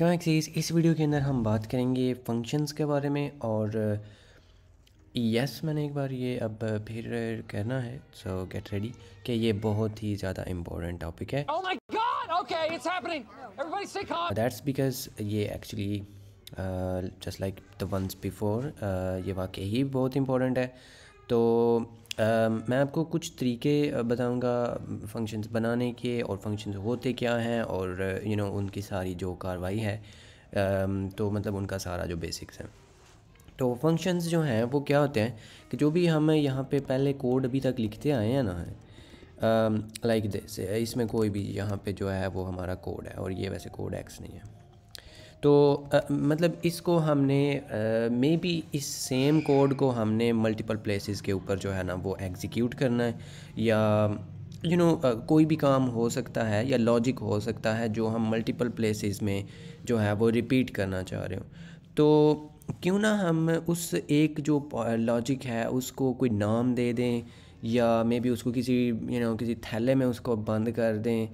Welcome axes इस video के अंदर हम बात करेंगे फंक्शंस के बारे में और यस मैंने एक बार ये अब फिर कहना है सो गेट रेडी कि ये बहुत ही ज़्यादा इम्पोर्टेंट टॉपिक है दैट्स oh बिकॉज ये actually just like the ones before ये वाकई ही बहुत इम्पोर्टेंट है तो मैं आपको कुछ तरीके बताऊंगा फंक्शंस बनाने के और फंक्शंस होते क्या हैं और यू नो उनकी सारी जो कार्रवाई है तो मतलब उनका सारा जो बेसिक्स है तो फंक्शंस जो हैं वो क्या होते हैं कि जो भी हम यहाँ पे पहले कोड अभी तक लिखते आए हैं ना लाइक दिस इसमें कोई भी यहाँ पे जो है वो हमारा कोड है और ये वैसे कोड एक्स नहीं है तो आ, मतलब इसको हमने मे बी इस सेम कोड को हमने मल्टीपल प्लेसेस के ऊपर जो है ना वो एग्जीक्यूट करना है या यू you नो know, कोई भी काम हो सकता है या लॉजिक हो सकता है जो हम मल्टीपल प्लेसेस में जो है वो रिपीट करना चाह रहे हो तो क्यों ना हम उस एक जो लॉजिक है उसको कोई नाम दे दें या मे बी उसको किसी यू you नो know, किसी थैले में उसको बंद कर दें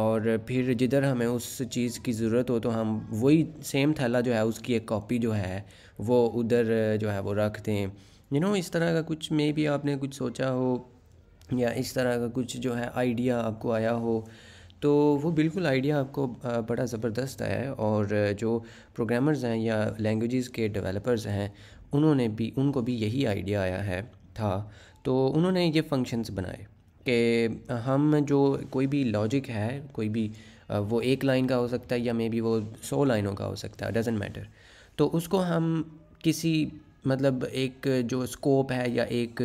और फिर जिधर हमें उस चीज़ की ज़रूरत हो तो हम वही सेम थैला जो है उसकी एक कॉपी जो है वो उधर जो है वो रख दें यू नो इस तरह का कुछ मे भी आपने कुछ सोचा हो या इस तरह का कुछ जो है आइडिया आपको आया हो तो वो बिल्कुल आइडिया आपको बड़ा ज़बरदस्त है और जो प्रोग्रामर्स हैं या लैंग्वेजेस के डेवलपर्स हैं उन्होंने भी उनको भी यही आइडिया आया है था तो उन्होंने ये फंक्शंस बनाए कि हम जो कोई भी लॉजिक है कोई भी वो एक लाइन का हो सकता है या मे बी वो सौ लाइनों का हो सकता है डजेंट मैटर तो उसको हम किसी मतलब एक जो स्कोप है या एक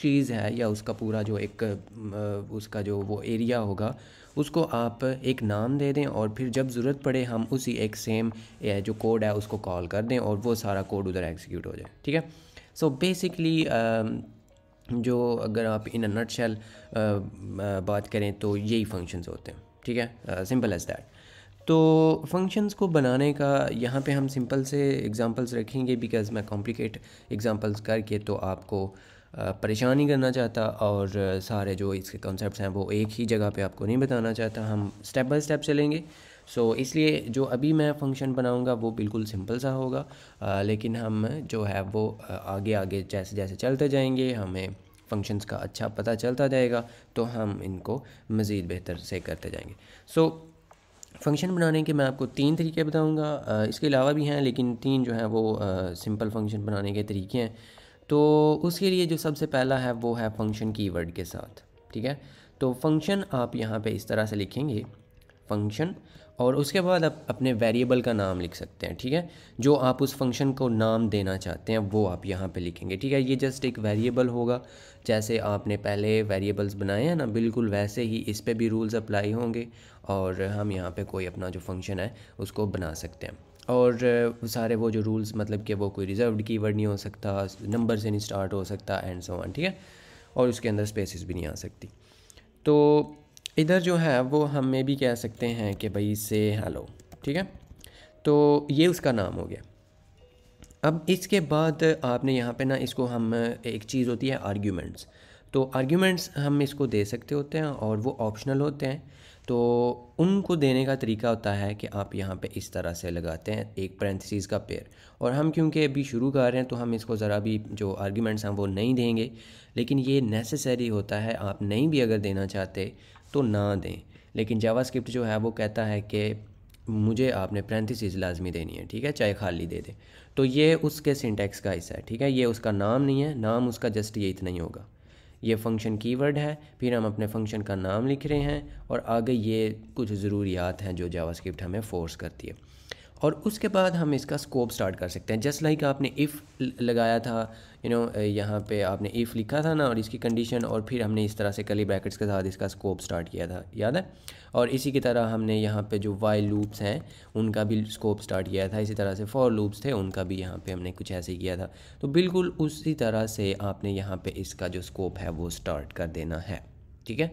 चीज़ है या उसका पूरा जो एक उसका जो वो एरिया होगा उसको आप एक नाम दे दें और फिर जब ज़रूरत पड़े हम उसी एक सेम जो कोड है उसको कॉल कर दें और वो सारा कोड उधर एग्जीक्यूट हो जाए ठीक है सो बेसिकली जो अगर आप इन नट शेल बात करें तो यही फंक्शंस होते हैं ठीक है सिंपल एज दैट तो फंक्शंस को बनाने का यहाँ पे हम सिंपल से एग्जांपल्स रखेंगे बिकॉज मैं कॉम्प्लिकेट एग्जांपल्स करके तो आपको परेशान नहीं करना चाहता और सारे जो इसके कॉन्सेप्ट हैं वो एक ही जगह पे आपको नहीं बताना चाहता हम स्टेप बाय स्टेप चलेंगे सो so, इसलिए जो अभी मैं फंक्शन बनाऊँगा वो बिल्कुल सिंपल सा होगा आ, लेकिन हम जो है वो आगे आगे जैसे जैसे चलते जाएंगे हमें फंक्शंस का अच्छा पता चलता जाएगा तो हम इनको मज़ीद बेहतर से करते जाएंगे सो so, फंक्शन बनाने के मैं आपको तीन तरीके बताऊंगा इसके अलावा भी हैं लेकिन तीन जो हैं वो सिंपल फंक्शन बनाने के तरीके हैं तो उसके लिए जो सबसे पहला है वो है फंक्शन कीवर्ड के साथ ठीक है तो फंक्शन आप यहाँ पे इस तरह से लिखेंगे फंक्शन और उसके बाद आप अपने वेरिएबल का नाम लिख सकते हैं ठीक है जो आप उस फंक्शन को नाम देना चाहते हैं वो आप यहाँ पे लिखेंगे ठीक है ये जस्ट एक वेरिएबल होगा जैसे आपने पहले वेरिएबल्स बनाए हैं ना बिल्कुल वैसे ही इस पर भी रूल्स अप्लाई होंगे और हम यहाँ पे कोई अपना जो फंक्शन है उसको बना सकते हैं और सारे वो जो रूल्स मतलब कि वो कोई रिज़र्व कीवर्ड नहीं हो सकता नंबर से नहीं स्टार्ट हो सकता एंड सो वन ठीक है और उसके अंदर स्पेसिस भी नहीं आ सकती तो इधर जो है वो हम मे भी कह सकते हैं कि भाई से हेलो ठीक है तो ये उसका नाम हो गया अब इसके बाद आपने यहाँ पे ना इसको हम एक चीज़ होती है आर्ग्यूमेंट्स तो आर्ग्यूमेंट्स हम इसको दे सकते होते हैं और वो ऑप्शनल होते हैं तो उनको देने का तरीका होता है कि आप यहाँ पे इस तरह से लगाते हैं एक पैरेंथेसिस का पेयर और हम क्योंकि अभी शुरू कर रहे हैं तो हम इसको ज़रा भी जो आर्ग्यूमेंट्स हैं वो नहीं देंगे लेकिन ये नेसेसरी होता है आप नहीं भी अगर देना चाहते तो ना दें लेकिन जावास्क्रिप्ट जो है वो कहता है कि मुझे आपने पैंतीसीज लाजमी देनी है ठीक है चाहे खाली दे दे तो ये उसके सिंटेक्स का हिस्सा है ठीक है ये उसका नाम नहीं है नाम उसका जस्ट ये इतना ही होगा ये फंक्शन कीवर्ड है फिर हम अपने फंक्शन का नाम लिख रहे हैं और आगे ये कुछ ज़रूरियात हैं जो जावास्क्रिप्ट हमें फोर्स करती है और उसके बाद हम इसका स्कोप स्टार्ट कर सकते हैं जस्ट लाइक आपने इफ़ लगाया था यू you नो know, यहाँ पे आपने इफ़ लिखा था ना और इसकी कंडीशन और फिर हमने इस तरह से कली ब्रैकेट्स के साथ इसका स्कोप स्टार्ट किया था याद है और इसी की तरह हमने यहाँ पे जो वाई लूप्स हैं उनका भी स्कोप स्टार्ट किया था इसी तरह से फॉर लूप्स थे उनका भी यहाँ पर हमने कुछ ऐसे ही किया था तो बिल्कुल उसी तरह से आपने यहाँ पर इसका जो स्कोप है वो स्टार्ट कर देना है ठीक है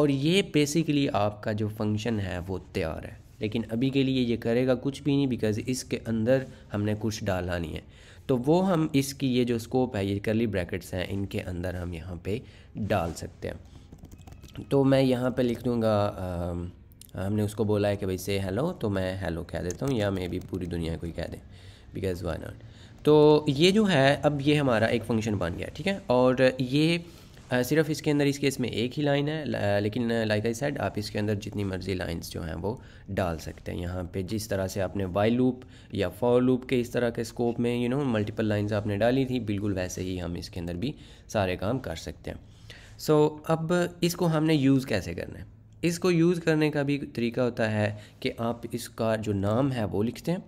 और ये बेसिकली आपका जो फंक्शन है वो तैयार है लेकिन अभी के लिए ये करेगा कुछ भी नहीं बिकॉज इसके अंदर हमने कुछ डाला नहीं है तो वो हम इसकी ये जो स्कोप है ये करली ब्रैकेट्स हैं इनके अंदर हम यहाँ पे डाल सकते हैं तो मैं यहाँ पे लिख दूँगा हमने उसको बोला है कि भाई से हेलो तो मैं हेलो कह देता हूँ या मे भी पूरी दुनिया को ही कह दें बिकॉज़ वाई नॉट तो ये जो है अब ये हमारा एक फंक्शन बन गया ठीक है और ये सिर्फ इसके अंदर इस केस में एक ही लाइन है लेकिन लाइक आई सेड आप इसके अंदर जितनी मर्जी लाइंस जो हैं वो डाल सकते हैं यहाँ पे जिस तरह से आपने वाई लूप या फॉर लूप के इस तरह के स्कोप में यू नो मल्टीपल लाइंस आपने डाली थी बिल्कुल वैसे ही हम इसके अंदर भी सारे काम कर सकते हैं सो so, अब इसको हमने यूज़ कैसे करना है इसको यूज़ करने का भी तरीका होता है कि आप इसका जो नाम है वो लिखते हैं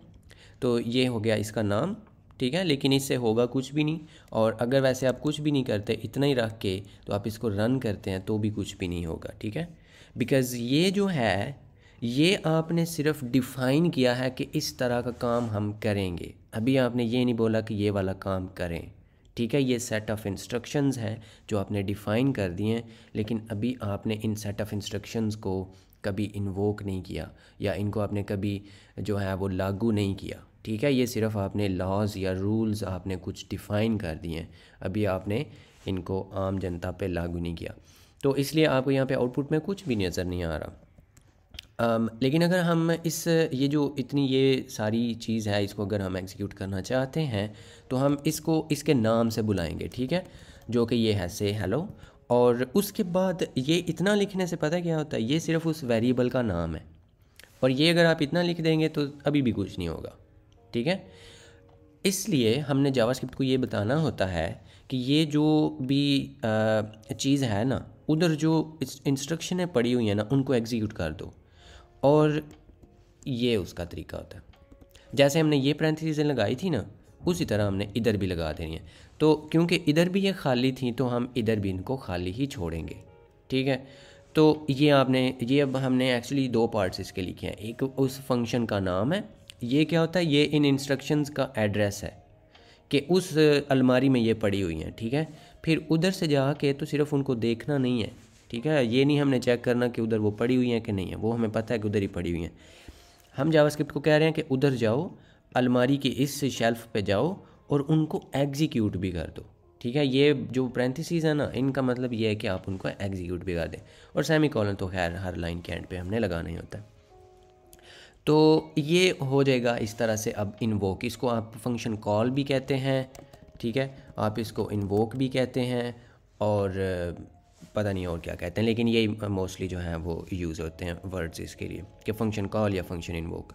तो ये हो गया इसका नाम ठीक है लेकिन इससे होगा कुछ भी नहीं और अगर वैसे आप कुछ भी नहीं करते इतना ही रख के तो आप इसको रन करते हैं तो भी कुछ भी नहीं होगा ठीक है बिकॉज़ ये जो है ये आपने सिर्फ डिफ़ाइन किया है कि इस तरह का काम हम करेंगे अभी आपने ये नहीं बोला कि ये वाला काम करें ठीक है ये सेट ऑफ़ इंस्ट्रक्शंस हैं जो आपने डिफ़ाइन कर दिए हैं लेकिन अभी आपने इन सेट ऑफ़ इंस्ट्रक्शंस को कभी इन्वोक नहीं किया या इनको आपने कभी जो है वो लागू नहीं किया ठीक है ये सिर्फ आपने लॉज या रूल्स आपने कुछ डिफ़ाइन कर दिए हैं अभी आपने इनको आम जनता पे लागू नहीं किया तो इसलिए आपको यहाँ पे आउटपुट में कुछ भी नज़र नहीं आ रहा आम, लेकिन अगर हम इस ये जो इतनी ये सारी चीज़ है इसको अगर हम एग्जीक्यूट करना चाहते हैं तो हम इसको इसके नाम से बुलाएंगे ठीक है जो कि ये है से हेलो और उसके बाद ये इतना लिखने से पता क्या होता है ये सिर्फ उस वेरिएबल का नाम है और ये अगर आप इतना लिख देंगे तो अभी भी कुछ नहीं होगा ठीक है इसलिए हमने जावास्क्रिप्ट को ये बताना होता है कि ये जो भी चीज़ है ना उधर जो इंस्ट्रक्शनें पड़ी हुई हैं ना उनको एग्जीक्यूट कर दो और ये उसका तरीका होता है जैसे हमने ये पैंथीसें लगाई थी ना उसी तरह हमने इधर भी लगा देनी है तो क्योंकि इधर भी ये खाली थी तो हम इधर भी इनको खाली ही छोड़ेंगे ठीक है तो ये आपने ये अब हमने एक्चुअली दो पार्ट्स इसके लिखे हैं एक उस फंक्शन का नाम है ये क्या होता है ये इन इंस्ट्रक्शंस का एड्रेस है कि उस अलमारी में ये पड़ी हुई हैं ठीक है फिर उधर से जा के तो सिर्फ उनको देखना नहीं है ठीक है ये नहीं हमने चेक करना कि उधर वो पड़ी हुई हैं कि नहीं है वो हमें पता है कि उधर ही पड़ी हुई हैं हम जावास्क्रिप्ट को कह रहे हैं कि उधर जाओ अलमारी की इस शेल्फ पे जाओ और उनको एग्जीक्यूट भी कर दो ठीक है ये जो प्रेंथिसज है ना इनका मतलब ये है कि आप उनको एग्जीक्यूट भी कर दें और सेमी कॉलन तो खैर हर लाइन के एंड पे हमने लगाना ही होता है तो ये हो जाएगा इस तरह से अब इन्वोक इसको आप फंक्शन कॉल भी कहते हैं ठीक है आप इसको इन्वोक भी कहते हैं और पता नहीं और क्या कहते हैं लेकिन ये मोस्टली जो है वो यूज़ होते हैं वर्ड्स इसके लिए कि फ़ंक्शन कॉल या फंक्शन इन्वोक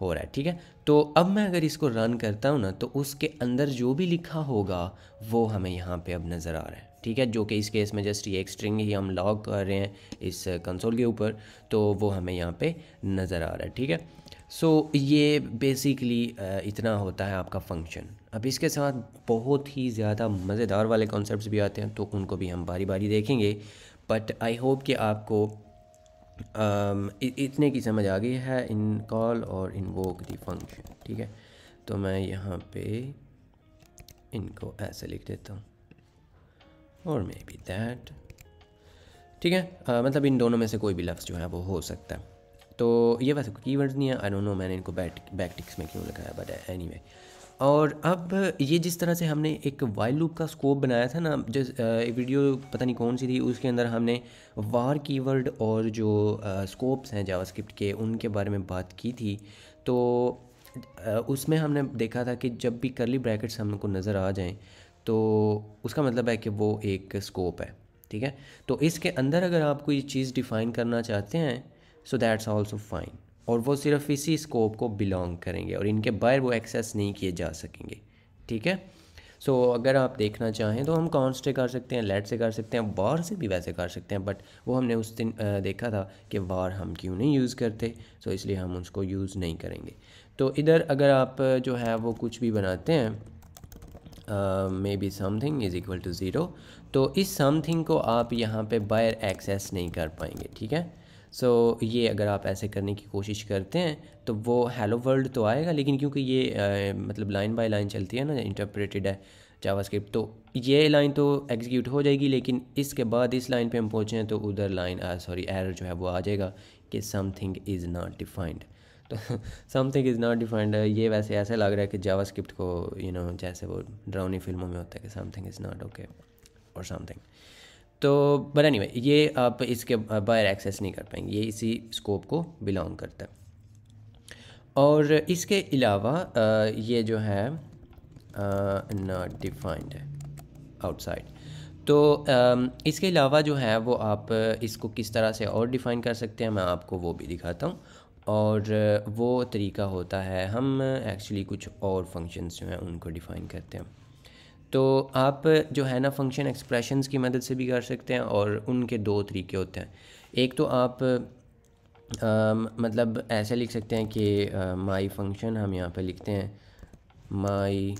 हो रहा है ठीक है तो अब मैं अगर इसको रन करता हूँ ना तो उसके अंदर जो भी लिखा होगा वो हमें यहाँ पर अब नज़र आ रहा है ठीक है जो कि इस केस में जस्ट ये एक स्ट्रिंग ही हम लॉग कर रहे हैं इस कंसोल के ऊपर तो वो हमें यहाँ पे नज़र आ रहा है ठीक है सो so, ये बेसिकली इतना होता है आपका फंक्शन अब इसके साथ बहुत ही ज़्यादा मज़ेदार वाले कॉन्सेप्ट भी आते हैं तो उनको भी हम बारी बारी देखेंगे बट आई होप कि आपको इतने की समझ आ गई है इन कॉल और इन वो दी फंक्शन ठीक है तो मैं यहाँ पे इनको ऐसे लिख देता हूँ और मे बी दैट ठीक है आ, मतलब इन दोनों में से कोई भी लफ्ज़ जो है वो हो सकता है तो ये वैसे की वर्ड नहीं है आई डोंट नो मैंने इनको बैट बैक टिक्स में क्यों लगाया बट एनी वे और अब ये जिस तरह से हमने एक वाइल लूप का स्कोप बनाया था ना जिस वीडियो पता नहीं कौन सी थी उसके अंदर हमने वार कीवर्ड और जो आ, स्कोप्स हैं जावास्क्रिप्ट के उनके बारे में बात की थी तो आ, उसमें हमने देखा था कि जब भी करली ब्रैकेट्स हमको नज़र आ जाएँ तो उसका मतलब है कि वो एक स्कोप है ठीक है तो इसके अंदर अगर आप कोई चीज़ डिफ़ाइन करना चाहते हैं सो दैट्स ऑल्सो फाइन और वो सिर्फ इसी स्कोप को बिलोंग करेंगे और इनके बाहर वो एक्सेस नहीं किए जा सकेंगे ठीक है सो so, अगर आप देखना चाहें तो हम कौन से कर सकते हैं लेट से कर सकते हैं वार से भी वैसे कर सकते हैं बट वो हमने उस दिन देखा था कि वार हम क्यों नहीं यूज़ करते सो so, इसलिए हम उसको यूज़ नहीं करेंगे तो इधर अगर आप जो है वो कुछ भी बनाते हैं maybe something is equal to zero तो इस समथिंग को आप यहाँ पे बायर एक्सेस नहीं कर पाएंगे ठीक है सो so, ये अगर आप ऐसे करने की कोशिश करते हैं तो वो हेलो वर्ल्ड तो आएगा लेकिन क्योंकि ये आ, मतलब लाइन बाय लाइन चलती है ना इंटरप्रेटेड है जावास्क्रिप्ट तो ये लाइन तो एग्जीक्यूट हो जाएगी लेकिन इसके बाद इस लाइन पे हम पहुँचें तो उधर लाइन सॉरी एरर जो है वो आ जाएगा कि something is not defined something is not defined ये वैसे ऐसे लग रहा है कि जावा स्क्रिप्ट को यू you नो know, जैसे वो ड्राउनी फिल्मों में होता है कि समथिंग इज़ नॉट ओके और समथिंग तो बट एनी anyway, ये आप इसके बाहर एक्सेस नहीं कर पाएंगे ये इसी स्कोप को बिलोंग करता है और इसके अलावा uh, ये जो है नॉट uh, डिफाइंड है आउटसाइड तो um, इसके अलावा जो है वो आप इसको किस तरह से और डिफ़ाइन कर सकते हैं मैं आपको वो भी दिखाता हूँ और वो तरीका होता है हम एक्चुअली कुछ और फंक्शंस जो हैं उनको डिफ़ाइन करते हैं तो आप जो है ना फंक्शन एक्सप्रेशंस की मदद से भी कर सकते हैं और उनके दो तरीके होते हैं एक तो आप आ, मतलब ऐसे लिख सकते हैं कि माई फंक्शन हम यहाँ पे लिखते हैं माई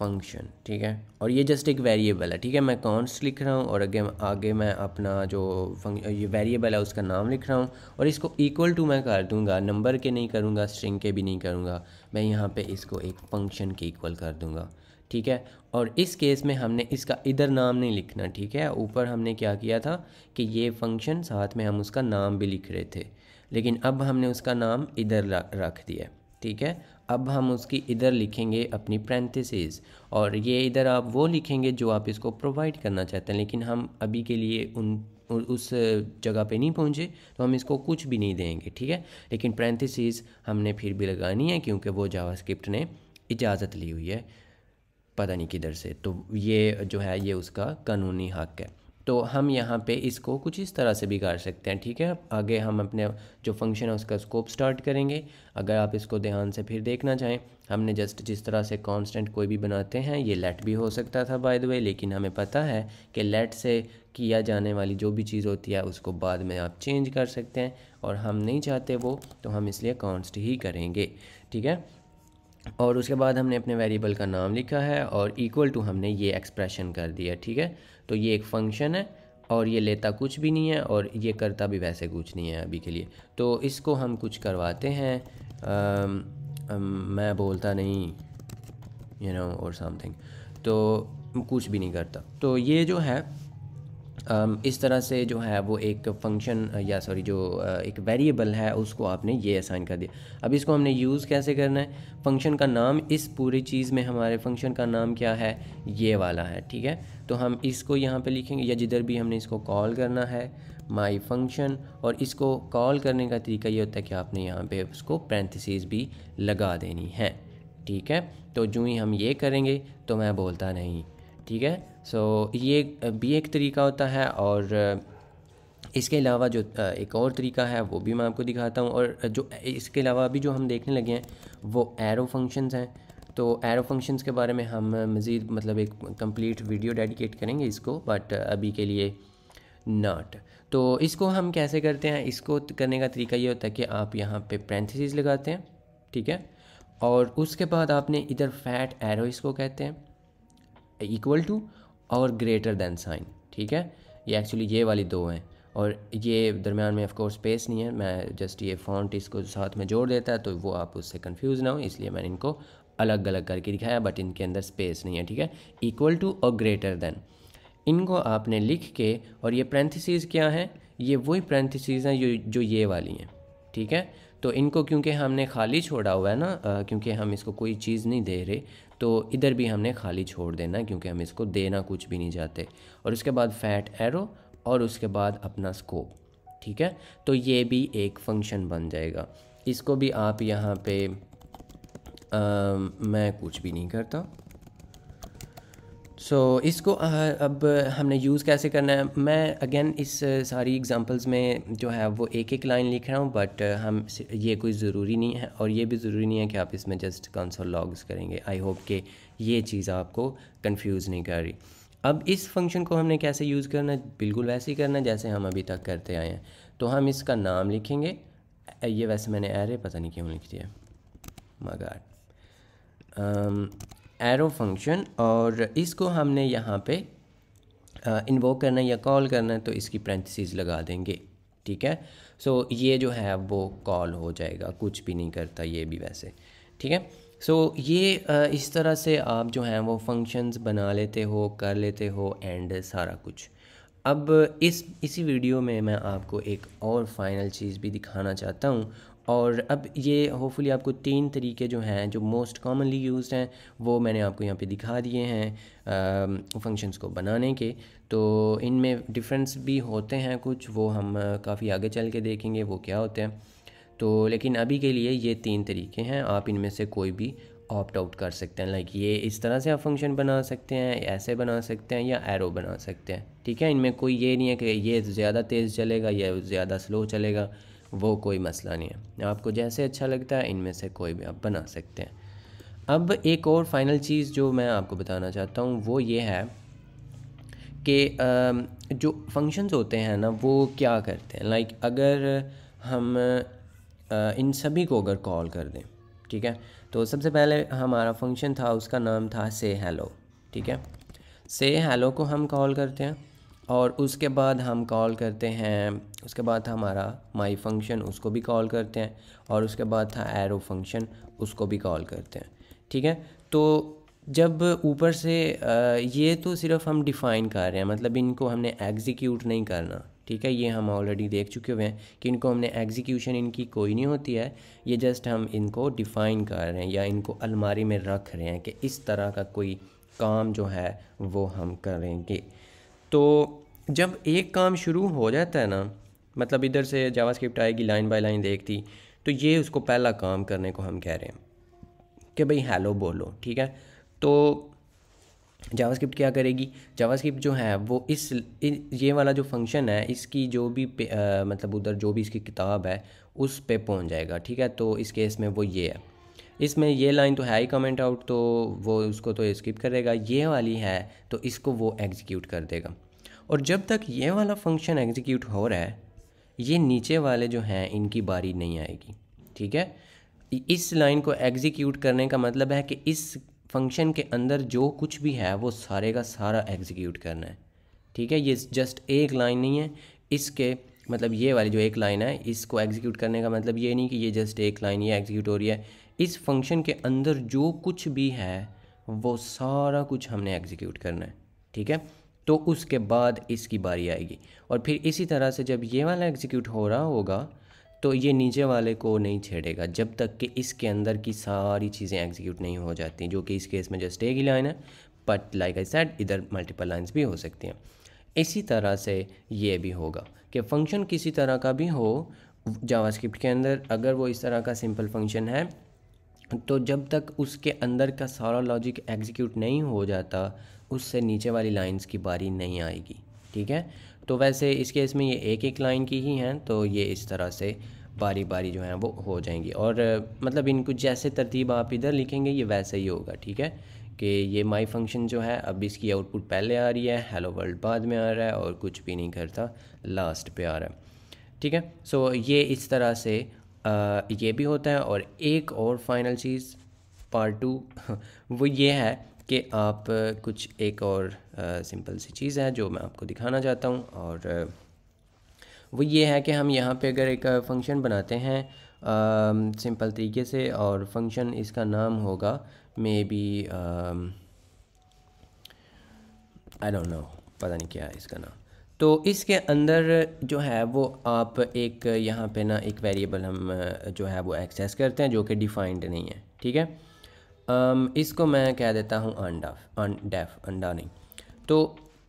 फंक्शन ठीक है और ये जस्ट एक वेरिएबल है ठीक है मैं कॉन्स लिख रहा हूँ और आगे आगे मैं अपना जो ये वेरिएबल है उसका नाम लिख रहा हूँ और इसको इक्वल टू मैं कर दूँगा नंबर के नहीं करूँगा स्ट्रिंग के भी नहीं करूँगा मैं यहाँ पे इसको एक फंक्शन के इक्वल कर दूँगा ठीक है और इस केस में हमने इसका इधर नाम नहीं लिखना ठीक है ऊपर हमने क्या किया था कि ये फंक्शन साथ में हम उसका नाम भी लिख रहे थे लेकिन अब हमने उसका नाम इधर रख दिया ठीक है अब हम उसकी इधर लिखेंगे अपनी प्रेंथिसज और ये इधर आप वो लिखेंगे जो आप इसको प्रोवाइड करना चाहते हैं लेकिन हम अभी के लिए उन उस जगह पे नहीं पहुँचे तो हम इसको कुछ भी नहीं देंगे ठीक है लेकिन प्रेंथिसज हमने फिर भी लगानी है क्योंकि वो जावास्क्रिप्ट ने इजाज़त ली हुई है पता नहीं किधर से तो ये जो है ये उसका कानूनी हक है तो हम यहाँ पे इसको कुछ इस तरह से भी सकते हैं ठीक है आगे हम अपने जो फंक्शन है उसका स्कोप स्टार्ट करेंगे अगर आप इसको ध्यान से फिर देखना चाहें हमने जस्ट जिस तरह से कांस्टेंट कोई भी बनाते हैं ये लेट भी हो सकता था बाय द वे लेकिन हमें पता है कि लेट से किया जाने वाली जो भी चीज़ होती है उसको बाद में आप चेंज कर सकते हैं और हम नहीं चाहते वो तो हम इसलिए कॉन्स्ट ही करेंगे ठीक है और उसके बाद हमने अपने वेरिएबल का नाम लिखा है और इक्वल टू हमने ये एक्सप्रेशन कर दिया ठीक है तो ये एक फंक्शन है और ये लेता कुछ भी नहीं है और ये करता भी वैसे कुछ नहीं है अभी के लिए तो इसको हम कुछ करवाते हैं आम, आम, मैं बोलता नहीं यू नो और समथिंग तो कुछ भी नहीं करता तो ये जो है इस तरह से जो है वो एक फंक्शन या सॉरी जो एक वेरिएबल है उसको आपने ये असाइन कर दिया अब इसको हमने यूज़ कैसे करना है फंक्शन का नाम इस पूरी चीज़ में हमारे फंक्शन का नाम क्या है ये वाला है ठीक है तो हम इसको यहाँ पे लिखेंगे या जिधर भी हमने इसको कॉल करना है माई फंक्शन और इसको कॉल करने का तरीका ये होता है कि आपने यहाँ पर उसको पैंथिस भी लगा देनी है ठीक है तो जूँ ही हम ये करेंगे तो मैं बोलता नहीं ठीक है सो so, ये भी एक तरीका होता है और इसके अलावा जो एक और तरीका है वो भी मैं आपको दिखाता हूँ और जो इसके अलावा अभी जो हम देखने लगे हैं वो एरो फंक्शंस हैं तो एरो फंक्शंस के बारे में हम मज़ीद मतलब एक कंप्लीट वीडियो डेडिकेट करेंगे इसको बट अभी के लिए नॉट तो इसको हम कैसे करते हैं इसको करने का तरीका ये होता है कि आप यहाँ पे पेंथिस लगाते हैं ठीक है और उसके बाद आपने इधर फैट एरो इसको कहते हैं इक्वल टू और ग्रेटर देन साइन ठीक है ये एक्चुअली ये वाली दो हैं और ये दरमियान में ऑफकोर्स स्पेस नहीं है मैं जस्ट ये फॉन्ट इसको साथ में जोड़ देता है तो वो आप उससे कंफ्यूज ना हो इसलिए मैंने इनको अलग अलग करके दिखाया बट इनके अंदर स्पेस नहीं है ठीक है इक्वल टू और ग्रेटर देन इनको आपने लिख के और ये प्रेंथिसज क्या हैं ये वही प्रेंथिसीज हैं जो जो ये वाली हैं ठीक है तो इनको क्योंकि हमने खाली छोड़ा हुआ है ना क्योंकि हम इसको कोई चीज़ नहीं दे रहे तो इधर भी हमने खाली छोड़ देना क्योंकि हम इसको देना कुछ भी नहीं चाहते और उसके बाद फैट एरो और उसके बाद अपना स्कोप ठीक है तो ये भी एक फंक्शन बन जाएगा इसको भी आप यहाँ पे आ, मैं कुछ भी नहीं करता सो so, इसको अब हमने यूज़ कैसे करना है मैं अगेन इस सारी एग्जांपल्स में जो है वो एक एक लाइन लिख रहा हूँ बट हम ये कोई ज़रूरी नहीं है और ये भी ज़रूरी नहीं है कि आप इसमें जस्ट कंसोल लॉग्स करेंगे आई होप कि ये चीज़ आपको कंफ्यूज नहीं कर रही अब इस फंक्शन को हमने कैसे यूज़ करना है बिल्कुल वैसे ही करना है जैसे हम अभी तक करते आए हैं तो हम इसका नाम लिखेंगे ये वैसे मैंने एरे पता नहीं क्यों लिख दिया मगर एरो फंक्शन और इसको हमने यहाँ पे इन्वोक करना है या कॉल करना है तो इसकी प्रेंथिस लगा देंगे ठीक है सो so, ये जो है वो कॉल हो जाएगा कुछ भी नहीं करता ये भी वैसे ठीक है सो so, ये इस तरह से आप जो हैं वो फंक्शंस बना लेते हो कर लेते हो एंड सारा कुछ अब इस इसी वीडियो में मैं आपको एक और फाइनल चीज़ भी दिखाना चाहता हूँ और अब ये होपफुली आपको तीन तरीके जो हैं जो मोस्ट कॉमनली यूज हैं वो मैंने आपको यहाँ पे दिखा दिए हैं फंक्शंस को बनाने के तो इनमें डिफरेंस भी होते हैं कुछ वो हम काफ़ी आगे चल के देखेंगे वो क्या होते हैं तो लेकिन अभी के लिए ये तीन तरीके हैं आप इनमें से कोई भी ऑप्ट आउट कर सकते हैं लाइक ये इस तरह से आप फंक्शन बना सकते हैं ऐसे बना सकते हैं या एरो बना सकते हैं ठीक है इनमें कोई ये नहीं है कि ये ज़्यादा तेज़ चलेगा या ज़्यादा स्लो चलेगा वो कोई मसला नहीं है आपको जैसे अच्छा लगता है इनमें से कोई भी आप बना सकते हैं अब एक और फाइनल चीज़ जो मैं आपको बताना चाहता हूँ वो ये है कि जो फंक्शंस होते हैं ना वो क्या करते हैं लाइक अगर हम इन सभी को अगर कॉल कर दें ठीक है तो सबसे पहले हमारा फंक्शन था उसका नाम था से हेलो ठीक है से हेलो को हम कॉल करते हैं और उसके बाद हम कॉल करते हैं उसके बाद था हमारा माई फंक्शन उसको भी कॉल करते हैं और उसके बाद था एरो फंक्शन उसको भी कॉल करते हैं ठीक है तो जब ऊपर से ये तो सिर्फ हम डिफ़ाइन कर रहे हैं मतलब इनको हमने एग्जीक्यूट नहीं करना ठीक है ये हम ऑलरेडी देख चुके हुए हैं कि इनको हमने एग्जीक्यूशन इनकी कोई नहीं होती है ये जस्ट हम इनको डिफ़ाइन कर रहे हैं या इनको अलमारी में रख रहे हैं कि इस तरह का कोई काम जो है वो हम करेंगे तो जब एक काम शुरू हो जाता है ना मतलब इधर से जावास्क्रिप्ट आएगी लाइन बाय लाइन देखती तो ये उसको पहला काम करने को हम कह रहे हैं कि भाई हेलो बोलो ठीक है तो जावास्क्रिप्ट क्या करेगी जावास्क्रिप्ट जो है वो इस ये वाला जो फंक्शन है इसकी जो भी आ, मतलब उधर जो भी इसकी किताब है उस पे पहुंच जाएगा ठीक है तो इस केस में वो ये है इसमें ये लाइन तो है ही कमेंट आउट तो वो उसको तो स्किप करेगा ये वाली है तो इसको वो एग्जीक्यूट कर देगा और जब तक ये वाला फंक्शन एग्जीक्यूट हो रहा है ये नीचे वाले जो हैं इनकी बारी नहीं आएगी ठीक है इस लाइन को एग्जीक्यूट करने का मतलब है कि इस फंक्शन के अंदर जो कुछ भी है वो सारे का सारा एग्जीक्यूट करना है ठीक है ये जस्ट एक लाइन नहीं है इसके मतलब ये वाली जो एक लाइन है इसको एग्जीक्यूट करने का मतलब ये नहीं कि ये जस्ट एक लाइन ये एग्जीक्यूट हो रही है इस फंक्शन के अंदर जो कुछ भी है वो सारा कुछ हमने एग्जीक्यूट करना है ठीक है तो उसके बाद इसकी बारी आएगी और फिर इसी तरह से जब ये वाला एग्जीक्यूट हो रहा होगा तो ये नीचे वाले को नहीं छेड़ेगा जब तक कि इसके अंदर की सारी चीज़ें एग्जीक्यूट नहीं हो जाती जो कि इस केस में जस्ट एक ही लाइन है बट लाइक आई सेड इधर मल्टीपल लाइन्स भी हो सकती हैं इसी तरह से ये भी होगा कि फंक्शन किसी तरह का भी हो जावास्क्रिप्ट के अंदर अगर वो इस तरह का सिंपल फंक्शन है तो जब तक उसके अंदर का सारा लॉजिक एग्जीक्यूट नहीं हो जाता उससे नीचे वाली लाइंस की बारी नहीं आएगी ठीक है तो वैसे इस केस में ये एक एक लाइन की ही हैं तो ये इस तरह से बारी बारी जो है वो हो जाएंगी और मतलब इनको जैसे तरतीब आप इधर लिखेंगे ये वैसे ही होगा ठीक है कि ये माई फंक्शन जो है अब इसकी आउटपुट पहले आ रही है हेलो वर्ल्ड बाद में आ रहा है और कुछ भी नहीं करता लास्ट पे आ रहा है ठीक है सो ये इस तरह से ये भी होता है और एक और फाइनल चीज़ पार्ट टू वो ये है कि आप कुछ एक और सिंपल सी चीज़ है जो मैं आपको दिखाना चाहता हूँ और वो ये है कि हम यहाँ पे अगर एक फंक्शन बनाते हैं सिंपल तरीके से और फंक्शन इसका नाम होगा maybe I don't know पता नहीं क्या है इसका नाम तो इसके अंदर जो है वो आप एक यहाँ पे ना एक वेरिएबल हम जो है वो एक्सेस करते हैं जो कि डिफाइंड नहीं है ठीक है um, इसको मैं कह देता हूँ अंडा डेफ अंडा नहीं तो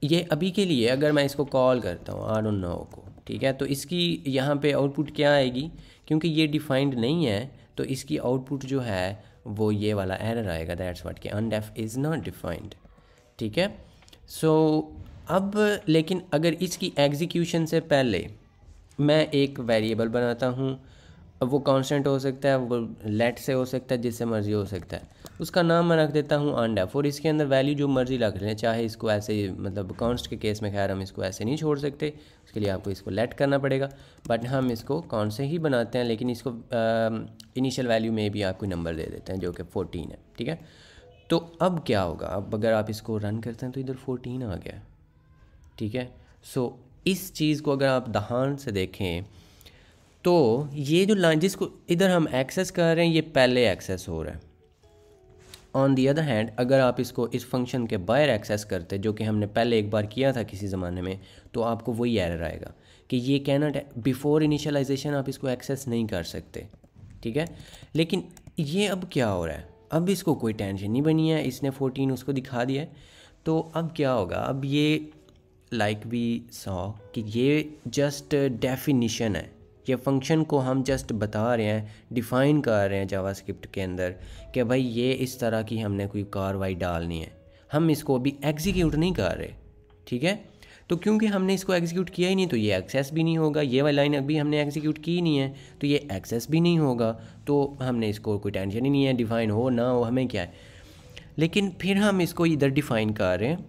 ये अभी के लिए अगर मैं इसको कॉल करता हूँ आर नो को ठीक है तो इसकी यहाँ पे आउटपुट क्या आएगी क्योंकि ये डिफाइंड नहीं है तो इसकी आउटपुट जो है वो ये वाला एरर आएगा दैट्स वाट के अनडेफ इज़ नॉट डिफाइंड ठीक है सो so, अब लेकिन अगर इसकी एग्जीक्यूशन से पहले मैं एक वेरिएबल बनाता हूँ वो कांस्टेंट हो सकता है वो लेट से हो सकता है जिससे मर्ज़ी हो सकता है उसका नाम मैं रख देता हूँ अंडा और इसके अंदर वैल्यू जो मर्ज़ी रख लें चाहे इसको ऐसे मतलब कॉन्स्ट के केस में खैर हम इसको ऐसे नहीं छोड़ सकते उसके लिए आपको इसको लेट करना पड़ेगा बट हम इसको कौन से ही बनाते हैं लेकिन इसको इनिशियल वैल्यू में भी आपको नंबर दे देते हैं जो कि फोर्टीन है ठीक है तो अब क्या होगा अब अगर आप इसको रन करते हैं तो इधर फोर्टीन आ गया है ठीक है सो इस चीज़ को अगर आप दहान से देखें तो ये जो लाइन जिसको इधर हम एक्सेस कर रहे हैं ये पहले एक्सेस हो रहा है ऑन दी अदर हैंड अगर आप इसको इस फंक्शन के बाहर एक्सेस करते जो कि हमने पहले एक बार किया था किसी ज़माने में तो आपको वही एरर आएगा कि ये कैनट बिफोर इनिशलाइजेशन आप इसको एक्सेस नहीं कर सकते ठीक है लेकिन ये अब क्या हो रहा है अब इसको कोई टेंशन नहीं बनी है इसने 14 उसको दिखा दिया है तो अब क्या होगा अब ये लाइक वी सॉ कि ये जस्ट डेफिनीशन है ये फंक्शन को हम जस्ट बता रहे हैं डिफ़ाइन कर रहे हैं जावास्क्रिप्ट के अंदर कि भाई ये इस तरह की हमने कोई कार्रवाई डालनी है हम इसको अभी एग्जीक्यूट नहीं कर रहे ठीक है तो क्योंकि हमने इसको एग्जीक्यूट किया ही नहीं तो ये एक्सेस भी नहीं होगा ये वाली लाइन अभी हमने एग्जीक्यूट की नहीं है तो ये एक्सेस भी नहीं होगा तो हमने इसको कोई टेंशन ही नहीं है डिफ़ाइन हो ना हो हमें क्या है लेकिन फिर हम इसको इधर डिफ़ाइन कर रहे हैं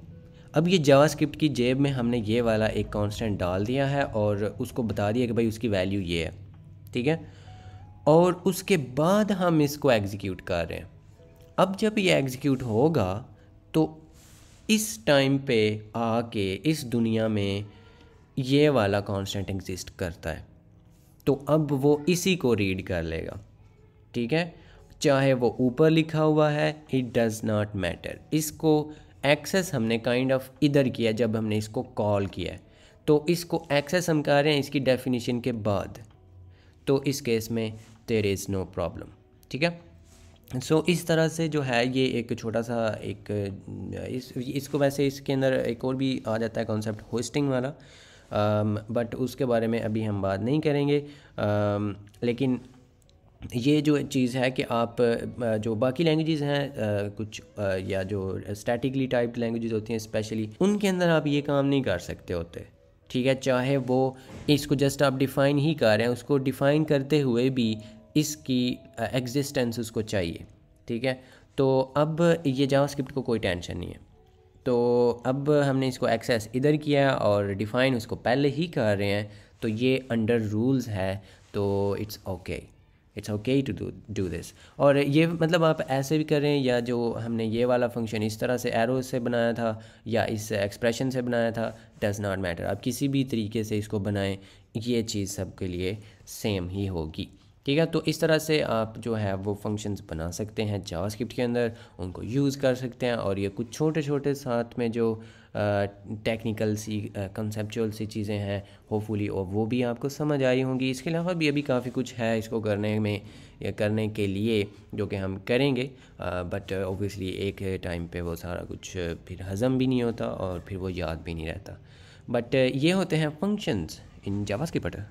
अब ये जावास्क्रिप्ट की जेब में हमने ये वाला एक कांस्टेंट डाल दिया है और उसको बता दिया कि भाई उसकी वैल्यू ये है ठीक है और उसके बाद हम इसको एग्जीक्यूट कर रहे हैं अब जब ये एग्जीक्यूट होगा तो इस टाइम पे आके इस दुनिया में ये वाला कांस्टेंट एग्जिस्ट करता है तो अब वो इसी को रीड कर लेगा ठीक है चाहे वो ऊपर लिखा हुआ है इट डज़ नॉट मैटर इसको एक्सेस हमने काइंड ऑफ इधर किया जब हमने इसको कॉल किया तो इसको एक्सेस हम कह रहे हैं इसकी डेफिनेशन के बाद तो इस केस में देर इज़ नो प्रॉब्लम ठीक है सो so, इस तरह से जो है ये एक छोटा सा एक इस इसको वैसे इसके अंदर एक और भी आ जाता है कॉन्सेप्ट होस्टिंग वाला बट um, उसके बारे में अभी हम बात नहीं करेंगे आ, um, लेकिन ये जो चीज़ है कि आप जो बाकी लैंग्वेजेस हैं कुछ या जो स्टैटिकली टाइप्ड लैंग्वेजेस होती हैं स्पेशली उनके अंदर आप ये काम नहीं कर सकते होते ठीक है चाहे वो इसको जस्ट आप डिफ़ाइन ही कर रहे हैं उसको डिफ़ाइन करते हुए भी इसकी एग्जिस्टेंस उसको चाहिए ठीक है तो अब ये जावास्क्रिप्ट को कोई टेंशन नहीं है तो अब हमने इसको एक्सेस इधर किया और डिफ़ाइन उसको पहले ही कर रहे हैं तो ये अंडर रूल्स है तो it's okay okay. It's okay to do do this और ये मतलब आप ऐसे भी करें या जो हमने ये वाला फंक्शन इस तरह से एरो से बनाया था या इस एक्सप्रेशन से बनाया था डज नॉट मैटर आप किसी भी तरीके से इसको बनाएं ये चीज़ सबके लिए सेम ही होगी ठीक है तो इस तरह से आप जो है वो फंक्शंस बना सकते हैं जावास्क्रिप्ट के अंदर उनको यूज़ कर सकते हैं और ये कुछ छोटे छोटे साथ में जो टेक्निकल सी कंसेप्चुअल सी चीज़ें हैं होपफुली और वो भी आपको समझ आई होंगी इसके अलावा भी अभी काफ़ी कुछ है इसको करने में या करने के लिए जो कि हम करेंगे बट ओबियसली एक टाइम पे वो सारा कुछ फिर हज़म भी नहीं होता और फिर वो याद भी नहीं रहता बट ये होते हैं फंक्शंस इन पटर